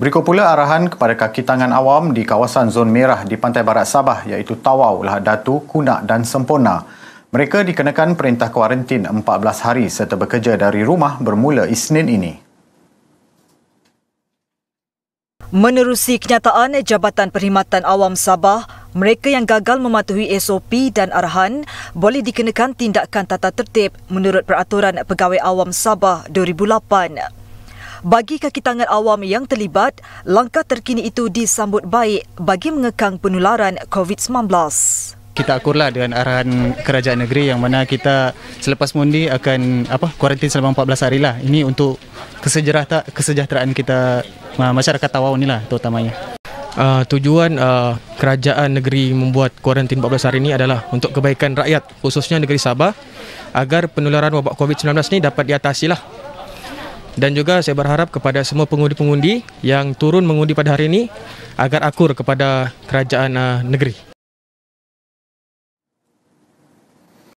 Berikut pula arahan kepada kaki tangan awam di kawasan zon merah di Pantai Barat Sabah iaitu Tawau, Lahad Datu, Kunak dan Sempona. Mereka dikenakan perintah kuarantin 14 hari serta bekerja dari rumah bermula Isnin ini. Menerusi kenyataan Jabatan Perkhidmatan Awam Sabah, mereka yang gagal mematuhi SOP dan arahan boleh dikenakan tindakan tata tertib menurut Peraturan Pegawai Awam Sabah 2008. Bagi kakitangan awam yang terlibat, langkah terkini itu disambut baik bagi mengekang penularan COVID-19. Kita akurlah dengan arahan kerajaan negeri yang mana kita selepas mundi akan apa kuarantin selama 14 hari lah. Ini untuk kesejahteraan, kesejahteraan kita masyarakat Tawau lah terutamanya. Uh, tujuan uh, kerajaan negeri membuat kuarantin 14 hari ini adalah untuk kebaikan rakyat khususnya negeri Sabah agar penularan wabak COVID-19 ini dapat diatasi lah dan juga saya berharap kepada semua pengundi-pengundi yang turun mengundi pada hari ini agar akur kepada kerajaan uh, negeri.